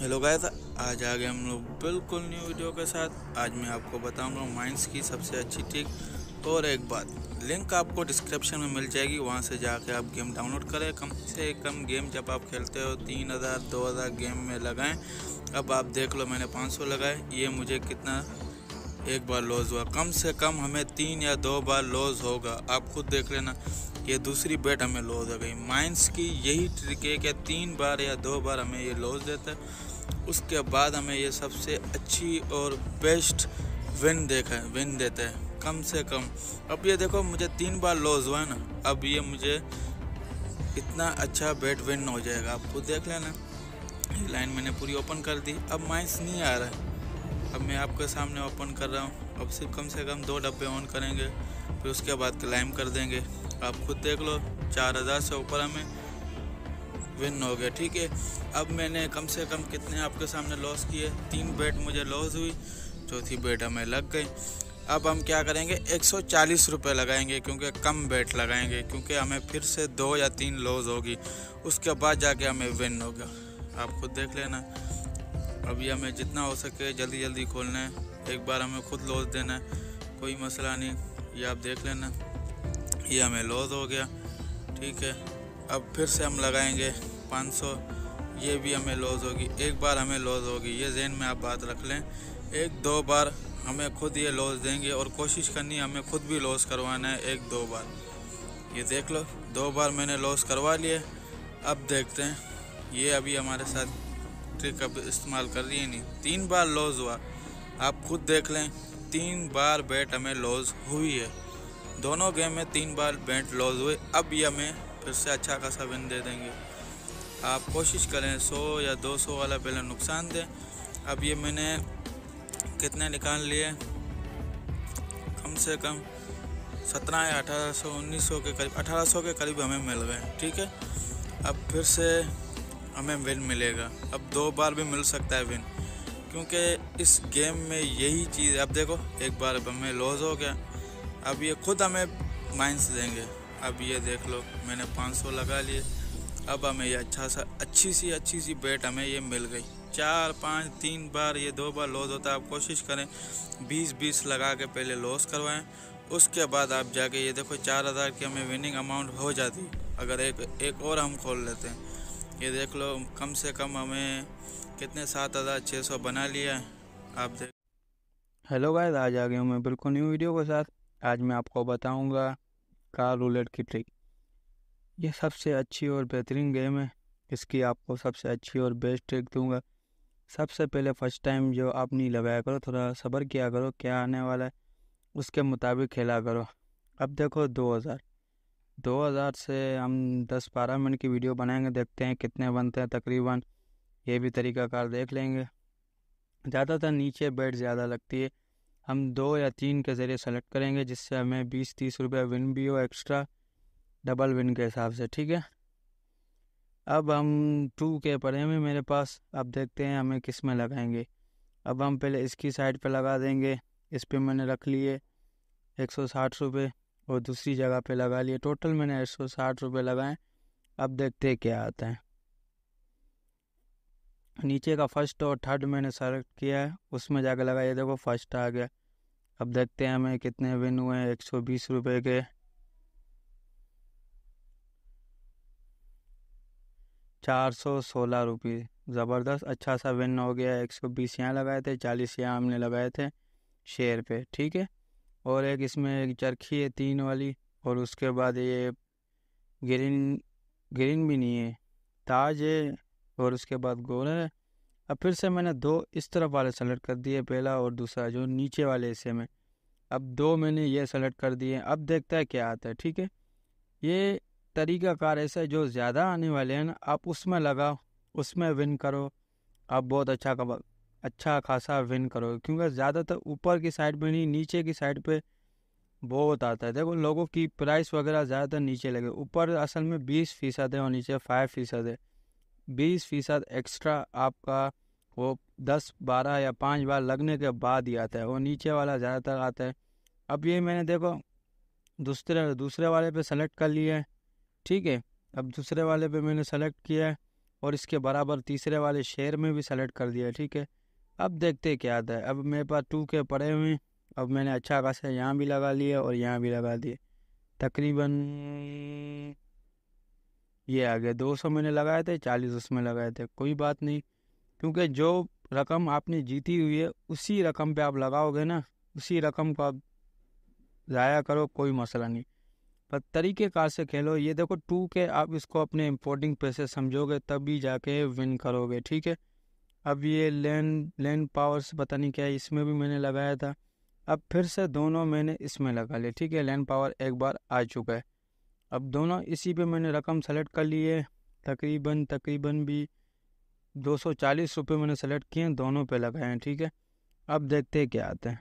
Hello guys आज आ गए हम लोग बिल्कुल न्यू वीडियो के साथ आज मैं आपको बताऊंगा माइंस की सबसे अच्छी ट्रिक और एक बात लिंक आपको डिस्क्रिप्शन में मिल जाएगी वहां से जाके आप गेम डाउनलोड करें कम से कम गेम जब आप खेलते हो तीन हज़ार दो हज़ार गेम में लगाएं अब आप देख लो मैंने पाँच सौ लगाए ये मुझे कितना एक बार लॉस हुआ कम से कम हमें तीन या दो बार लॉस होगा आप खुद देख लेना ये दूसरी बेट हमें लॉस हो गई माइंस की यही ट्रिक है कि तीन बार या दो बार हमें ये लॉस देता है उसके बाद हमें ये सबसे अच्छी और बेस्ट विन देखा है विन देता है कम से कम अब ये देखो मुझे तीन बार लॉस हुआ ना अब ये मुझे इतना अच्छा बैट विन हो जाएगा आप खुद देख लेना लाइन मैंने पूरी ओपन कर दी अब माइंस नहीं आ रहा है अब मैं आपके सामने ओपन कर रहा हूँ अब सिर्फ कम से कम दो डब्बे ऑन करेंगे फिर उसके बाद क्लाइम कर देंगे आप खुद देख लो चार हज़ार से ऊपर हमें विन हो गया ठीक है अब मैंने कम से कम कितने आपके सामने लॉस किए तीन बेट मुझे लॉस हुई चौथी बेट हमें लग गई अब हम क्या करेंगे एक सौ चालीस रुपये लगाएंगे क्योंकि कम बेट लगाएंगे क्योंकि हमें फिर से दो या तीन लॉस होगी उसके बाद जाके हमें विन होगा आप खुद देख लेना अभी हमें जितना हो सके जल्दी जल्दी खोलना है एक बार हमें खुद लॉस देना है कोई मसला नहीं ये आप देख लेना ये हमें लॉस हो गया ठीक है अब फिर से हम लगाएंगे 500 ये भी हमें लॉस होगी एक बार हमें लॉस होगी ये जहन में आप बात रख लें एक दो बार हमें खुद ये लॉस देंगे और कोशिश करनी है हमें खुद भी लॉस करवाना है एक दो बार ये देख लो दो बार मैंने लॉस करवा लिए अब देखते हैं ये अभी हमारे साथ ट्रिक का इस्तेमाल कर रही है नहीं तीन बार लॉस हुआ आप खुद देख लें तीन बार बैट हमें लॉस हुई है दोनों गेम में तीन बार बैट लॉस हुए अब ये हमें फिर से अच्छा खासा विन दे देंगे आप कोशिश करें 100 या 200 वाला पहले नुकसान दें अब ये मैंने कितने निकाल लिए कम से कम सत्रह या अठारह सौ उन्नीस सौ के करीब अठारह सौ के करीब हमें मिल गए ठीक है अब फिर से हमें विन मिलेगा अब दो बार भी मिल सकता है विन क्योंकि इस गेम में यही चीज़ अब देखो एक बार अब हमें लॉस हो गया अब ये खुद हमें माइंस देंगे अब ये देख लो मैंने 500 लगा लिए अब हमें ये अच्छा सा अच्छी सी अच्छी सी बेट हमें ये मिल गई चार पाँच तीन बार ये दो बार लॉस होता है आप कोशिश करें बीस बीस लगा के पहले लॉस करवाएं उसके बाद आप जाके ये देखो चार हज़ार की हमें विनिंग अमाउंट हो जाती अगर एक एक और हम खोल लेते हैं ये देख लो कम से कम हमें कितने सात हज़ार छः सौ बना लिया है आप देख हेलो गाइस आज आ गया हूँ मैं बिल्कुल न्यू वीडियो के साथ आज मैं आपको बताऊँगा कार रूलेट की ट्रिक ये सबसे अच्छी और बेहतरीन गेम है इसकी आपको सबसे अच्छी और बेस्ट ट्रिक दूंगा सबसे पहले फ़र्स्ट टाइम जो आप नहीं लगाया करो थोड़ा सब्र किया करो क्या आने वाला है उसके मुताबिक खेला करो अब देखो दो हज़ार 2000 से हम 10-12 मिनट की वीडियो बनाएंगे देखते हैं कितने बनते हैं तकरीबन ये भी तरीकाकार देख लेंगे ज़्यादातर नीचे बेट ज़्यादा लगती है हम दो या तीन के ज़रिए सेलेक्ट करेंगे जिससे हमें बीस तीस रुपये विन भी हो एक्स्ट्रा डबल विन के हिसाब से ठीक है अब हम टू के पड़े हुए मेरे पास अब देखते हैं हमें किस में लगाएंगे अब हम पहले इसकी साइड पर लगा देंगे इस पर मैंने रख लिए एक सौ साठ रुपये और दूसरी जगह पे लगा लिए टोटल मैंने एक सौ साठ रुपये लगाए अब देखते क्या आता है नीचे का फर्स्ट और थर्ड मैंने सेलेक्ट किया है उसमें जाकर लगा ये देखो फर्स्ट आ गया अब देखते हैं हमें कितने विन हुए हैं एक सौ बीस रुपये के चार सौ सोलह रुपये ज़बरदस्त अच्छा सा विन हो गया एक सौ बीस यहाँ लगाए थे चालीस यहाँ हमने लगाए थे शेयर पे ठीक है और एक इसमें एक चरखी है तीन वाली और उसके बाद ये ग्रीन ग्रीन भी नहीं है ताज है और उसके बाद गोल है अब फिर से मैंने दो इस तरफ वाले सेलेक्ट कर दिए पहला और दूसरा जो नीचे वाले हिस्से में अब दो मैंने ये सेलेक्ट कर दिए अब देखता है क्या आता है ठीक है ये कार ऐसा जो ज़्यादा आने वाले हैं ना आप उसमें लगाओ उसमें विन करो आप बहुत अच्छा अच्छा खासा विन करोगे क्योंकि ज़्यादातर ऊपर की साइड पे नहीं नीचे की साइड पे बहुत आता है देखो लोगों की प्राइस वगैरह ज़्यादातर नीचे लगे ऊपर असल में बीस फीसद है और नीचे फाइव फीसद है बीस फीसद एक्स्ट्रा आपका वो दस बारह या पाँच बार लगने के बाद ही आता है वो नीचे वाला ज़्यादातर आता है अब ये मैंने देखो दूसरे दूसरे वाले पे सेलेक्ट कर लिया है ठीक है अब दूसरे वाले पे मैंने सेलेक्ट किया है और इसके बराबर तीसरे वाले शेयर में भी सेलेक्ट कर दिया है ठीक है अब देखते क्या आता है अब मेरे पास टू के पड़े हुए हैं अब मैंने अच्छा खासा यहाँ भी लगा लिया और यहाँ भी लगा दिए तकरीबन ये आ गया दो सौ मैंने लगाए थे चालीस उसमें लगाए थे कोई बात नहीं क्योंकि जो रकम आपने जीती हुई है उसी रकम पे आप लगाओगे ना उसी रकम को आप ज़ाया करो कोई मसला नहीं पर तरीक़ेकार से खेलो ये देखो टू के आप इसको अपने इम्पोर्टिंग पैसे समझोगे तभी जाके विन करोगे ठीक है अब ये लेन लेन पावर्स पता नहीं क्या है इसमें भी मैंने लगाया था अब फिर से दोनों मैंने इसमें लगा लिए ठीक है लेन पावर एक बार आ चुका है अब दोनों इसी पे मैंने रकम सेलेक्ट कर ली है तकरीबन तकरीबन भी दो सौ चालीस रुपये मैंने सेलेक्ट किए हैं दोनों पे लगाए हैं ठीक है अब देखते क्या आते हैं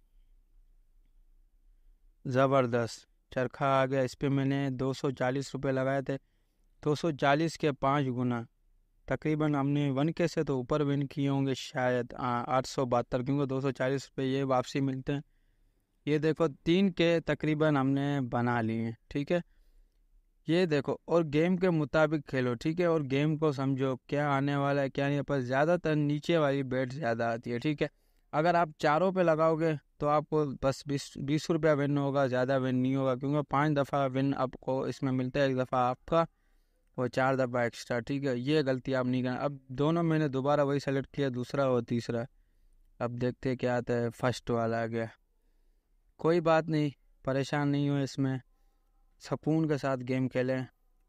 ज़बरदस्त चरखा आ गया इस पर मैंने दो सौ चालीस रुपये लगाए थे दो सौ चालीस के पाँच गुना तकरीबन हमने वन के से तो ऊपर विन किए होंगे शायद आठ सौ बहत्तर क्योंकि दो सौ चालीस रुपये ये वापसी मिलते हैं ये देखो तीन के तकरीबन हमने बना लिए ठीक है ये देखो और गेम के मुताबिक खेलो ठीक है और गेम को समझो क्या आने वाला है क्या नहीं पर ज़्यादातर नीचे वाली बेट ज़्यादा आती है ठीक है अगर आप चारों पे लगाओगे तो आपको बस बीस बीस रुपया विन होगा ज़्यादा विन नहीं होगा क्योंकि पांच दफ़ा विन आपको इसमें मिलता है एक दफ़ा आपका वो चार दफ़ा एक्स्ट्रा ठीक है ये गलती आप नहीं करना अब दोनों मैंने दोबारा वही सेलेक्ट किया दूसरा और तीसरा अब देखते क्या आता है फर्स्ट वाला आ गया कोई बात नहीं परेशान नहीं हो इसमें सकून के साथ गेम खेलें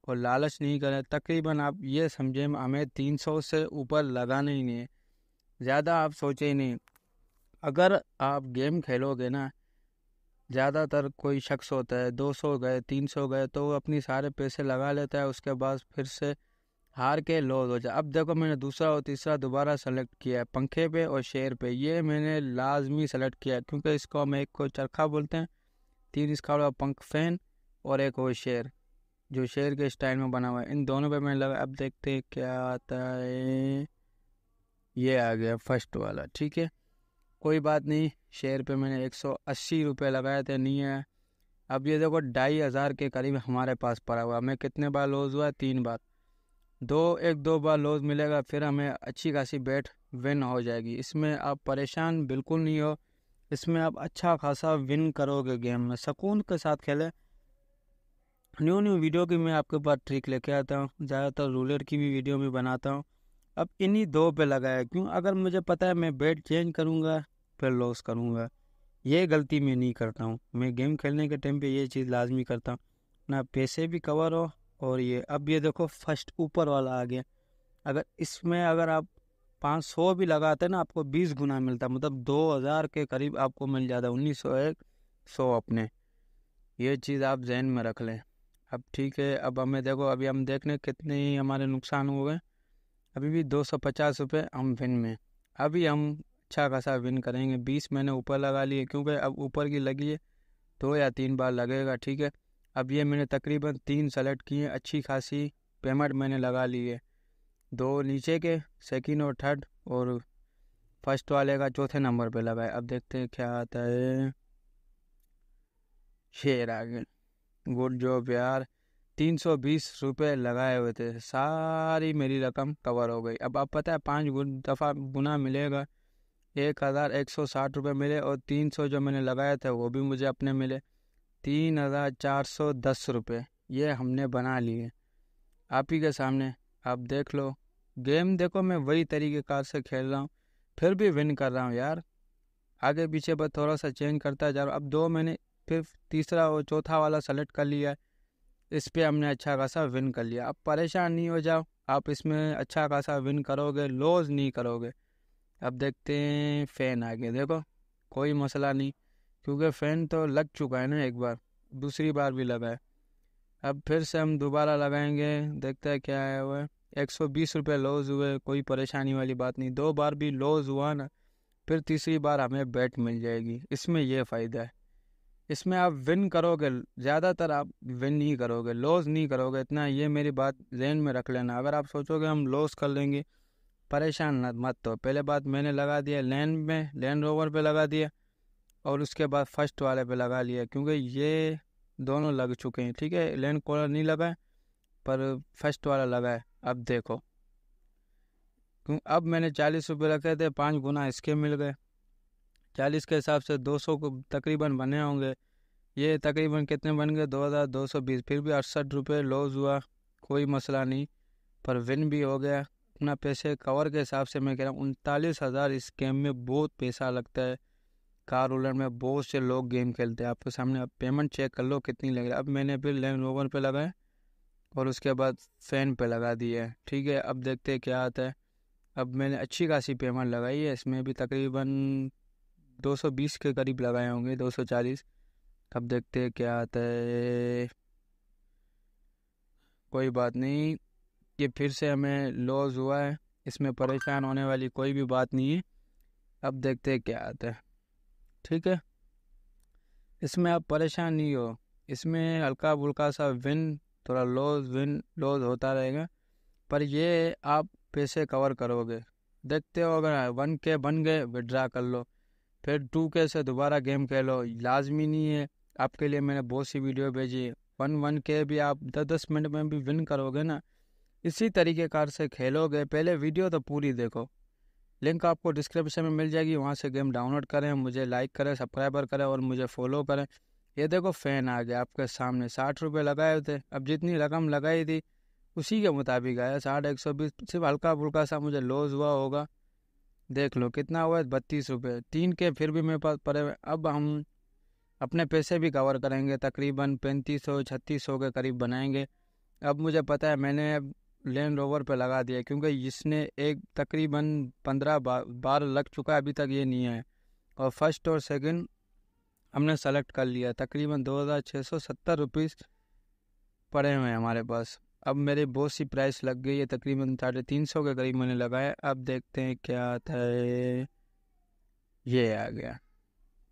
और लालच नहीं करें तकरीबन आप ये समझें हमें तीन सौ से ऊपर लगाना ही नहीं है ज़्यादा आप सोचें नहीं अगर आप गेम खेलोगे ना ज़्यादातर कोई शख्स होता है दो सौ गए तीन सौ गए तो वो अपनी सारे पैसे लगा लेता है उसके बाद फिर से हार के लॉस हो जाए अब देखो मैंने दूसरा और तीसरा दोबारा सेलेक्ट किया है पंखे पे और शेर पे ये मैंने लाजमी सेलेक्ट किया है क्योंकि इसको हम एक को चरखा बोलते हैं तीन इसका हुआ पंख फैन और एक और शेर जो शेर के स्टाइल में बना हुआ है इन दोनों पे मैंने लगा अब देखते हैं क्या आता है ये आ गया फर्स्ट वाला ठीक है कोई बात नहीं शेयर पे मैंने एक सौ अस्सी रुपये लगाए थे नहीं है अब ये देखो ढाई हज़ार के करीब हमारे पास पड़ा हुआ हमें कितने बार लॉज हुआ तीन बार दो एक दो बार लॉज मिलेगा फिर हमें अच्छी खासी बैट विन हो जाएगी इसमें आप परेशान बिल्कुल नहीं हो इसमें आप अच्छा खासा विन करोगे गेम में सुकून के साथ खेलें न्यू न्यू वीडियो की मैं आपके पास ट्रिक लेके आता हूँ ज़्यादातर रूलर की भी वीडियो में बनाता हूँ अब इन्हीं दो पे लगाया क्यों अगर मुझे पता है मैं बेट चेंज करूँगा फिर लॉस करूँगा ये गलती मैं नहीं करता हूँ मैं गेम खेलने के टाइम पे ये चीज़ लाजमी करता हूँ ना पैसे भी कवर हो और ये अब ये देखो फर्स्ट ऊपर वाला आ गया अगर इसमें अगर आप पाँच सौ भी लगाते ना आपको बीस गुना मिलता मतलब दो हज़ार के करीब आपको मिल जाता उन्नीस सौ एक सौ अपने ये चीज़ आप जहन में रख लें अब ठीक है अब हमें देखो अभी हम देख लें कितने हमारे नुकसान हो गए अभी भी दो सौ पचास रुपये हम विन में अभी हम अच्छा खासा विन करेंगे बीस मैंने ऊपर लगा लिए क्योंकि अब ऊपर की लगी है दो या तीन बार लगेगा ठीक है अब ये मैंने तकरीबन तीन सेलेक्ट किए अच्छी खासी पेमेंट मैंने लगा ली है दो नीचे के सेकंड और थर्ड और फर्स्ट वाले का चौथे नंबर पे लगाए अब देखते हैं क्या आता है शेर आगे गुड जॉब यार तीन सौ बीस रुपये लगाए हुए थे सारी मेरी रकम कवर हो गई अब आप पता है पाँच दफ़ा गुना मिलेगा एक हज़ार एक सौ साठ रुपये मिले और तीन सौ जो मैंने लगाए थे वो भी मुझे अपने मिले तीन हज़ार चार सौ दस रुपये ये हमने बना लिए आप ही के सामने आप देख लो गेम देखो मैं वही तरीके कार से खेल रहा हूँ फिर भी विन कर रहा हूँ यार आगे पीछे बस थोड़ा सा चेंज करता जा रहा हूँ अब दो मैंने फिर तीसरा और चौथा वाला सेलेक्ट कर लिया है इस पर हमने अच्छा खासा विन कर लिया अब परेशान नहीं हो जाओ आप इसमें अच्छा खासा विन करोगे लॉस नहीं करोगे अब देखते हैं फ़ैन आगे देखो कोई मसला नहीं क्योंकि फ़ैन तो लग चुका है ना एक बार दूसरी बार भी लगा है अब फिर से हम दोबारा लगाएंगे देखते हैं क्या आया हुआ है एक सौ बीस रुपये लॉस हुए कोई परेशानी वाली बात नहीं दो बार भी लॉस हुआ ना फिर तीसरी बार हमें बैट मिल जाएगी इसमें यह फ़ायदा है इसमें आप विन करोगे ज़्यादातर आप विन नहीं करोगे लॉस नहीं करोगे इतना ये मेरी बात जहन में रख लेना अगर आप सोचोगे हम लॉस कर लेंगे परेशान न मत हो तो। पहले बात मैंने लगा दिया लैंड में लैंड रोवर पे लगा दिया और उसके बाद फर्स्ट वाले पे लगा लिया क्योंकि ये दोनों लग चुके हैं ठीक है लैंड कॉलर नहीं लगाए पर फर्स्ट वाला लगा है अब देखो क्यों अब मैंने चालीस रुपये रखे थे पाँच गुना इसके मिल गए चालीस के हिसाब से दो सौ तकरीबन बने होंगे ये तकरीबन कितने बन गए दो हज़ार दो सौ बीस फिर भी अड़सठ रुपये लॉस हुआ कोई मसला नहीं पर विन भी हो गया अपना पैसे कवर के हिसाब से मैं कह रहा हूँ उनतालीस हज़ार इस गेम में बहुत पैसा लगता है कार उलर में बहुत से लोग गेम खेलते हैं आपके सामने आप पेमेंट चेक कर लो कितनी लग रही है अब मैंने फिर लैंड ओवर पर लगाए और उसके बाद फ़ैन पे लगा दिए ठीक है अब देखते हैं क्या आता है अब मैंने अच्छी खासी पेमेंट लगाई है इसमें भी तकरीबन 220 के करीब लगाए होंगे 240 अब देखते हैं क्या आता है कोई बात नहीं ये फिर से हमें लॉस हुआ है इसमें परेशान होने वाली कोई भी बात नहीं है अब देखते हैं क्या आता है ठीक है इसमें आप परेशान नहीं हो इसमें हल्का फुल्का सा विन थोड़ा लॉस विन लॉस होता रहेगा पर ये आप पैसे कवर करोगे देखते हो अगर वन के बन गए विड्रा कर लो फिर टू कैसे दोबारा गेम खेलो लाजमी नहीं है आपके लिए मैंने बहुत सी वीडियो भेजी है वन वन के भी आप दस दस मिनट में भी विन करोगे ना इसी तरीक़ेकार से खेलोगे पहले वीडियो तो पूरी देखो लिंक आपको डिस्क्रिप्शन में मिल जाएगी वहाँ से गेम डाउनलोड करें मुझे लाइक करें सब्सक्राइबर करें और मुझे फॉलो करें ये देखो फ़ैन आ गया आपके सामने साठ रुपये लगाए थे अब जितनी रकम लगाई थी उसी के मुताबिक आया साठ एक सौ बीस सिर्फ हल्का फुल्का सा मुझे लॉस हुआ होगा देख लो कितना हुआ है बत्तीस रुपये तीन के फिर भी मेरे पास पड़े हुए अब हम अपने पैसे भी कवर करेंगे तकरीबन पैंतीस सौ छत्तीस सौ के करीब बनाएंगे अब मुझे पता है मैंने लैंड रोवर पे लगा दिया क्योंकि इसने एक तकरीबन पंद्रह बार बार लग चुका है अभी तक ये नहीं है और फर्स्ट और सेकंड हमने सेलेक्ट कर लिया तकरीबन दो हज़ार छः सौ सत्तर रुपीज़ पड़े हुए हैं हमारे पास अब मेरे बहुत सी प्राइस लग गई है तकरीबन साढ़े तीन सौ के करीब मैंने लगाया अब देखते हैं क्या था है ये आ गया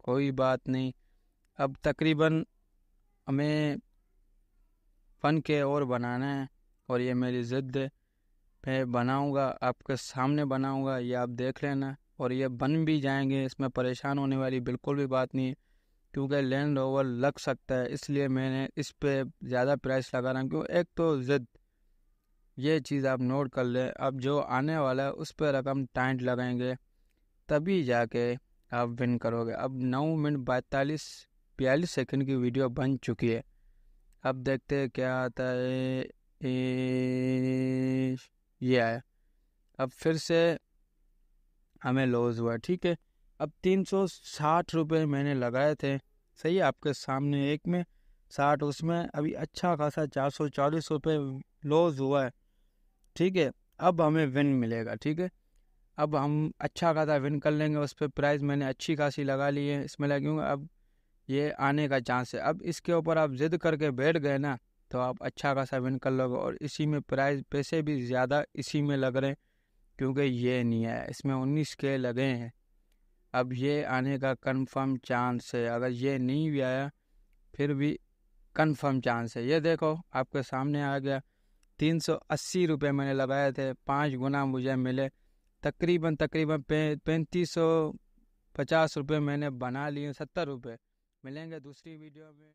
कोई बात नहीं अब तकरीबन हमें फन के और बनाना है और ये मेरी ज़िद्द है मैं बनाऊँगा आपके सामने बनाऊँगा ये आप देख लेना और ये बन भी जाएंगे इसमें परेशान होने वाली बिल्कुल भी बात नहीं है क्योंकि लैंड ओवर लग सकता है इसलिए मैंने इस पर ज़्यादा प्राइस लगा रहा हूँ क्यों एक तो ज़िद ये चीज़ आप नोट कर लें अब जो आने वाला है उस पर रकम टाइट लगाएंगे तभी जाके आप विन करोगे अब नौ मिनट बैतालीस बयालीस सेकंड की वीडियो बन चुकी है अब देखते हैं क्या आता है ए, ये आया अब फिर से हमें लॉस हुआ ठीक है अब तीन सौ साठ रुपये मैंने लगाए थे सही आपके सामने एक में साठ उसमें अभी अच्छा खासा चार सौ चालीस रुपये लॉस हुआ है ठीक है अब हमें विन मिलेगा ठीक है अब हम अच्छा खासा विन कर लेंगे उस पर प्राइस मैंने अच्छी खासी लगा ली है इसमें लगेगा अब ये आने का चांस है अब इसके ऊपर आप ज़िद करके बैठ गए ना तो आप अच्छा खासा विन कर लोगे और इसी में प्राइस पैसे भी ज़्यादा इसी में लग रहे हैं क्योंकि ये नहीं है इसमें उन्नीस के लगे हैं अब ये आने का कंफर्म चांस है अगर ये नहीं भी आया फिर भी कंफर्म चांस है ये देखो आपके सामने आ गया तीन सौ अस्सी रुपये मैंने लगाए थे पाँच गुना मुझे मिले तकरीबन तकरीबन पैंतीस सौ पचास रुपये मैंने बना लिए सत्तर रुपये मिलेंगे दूसरी वीडियो में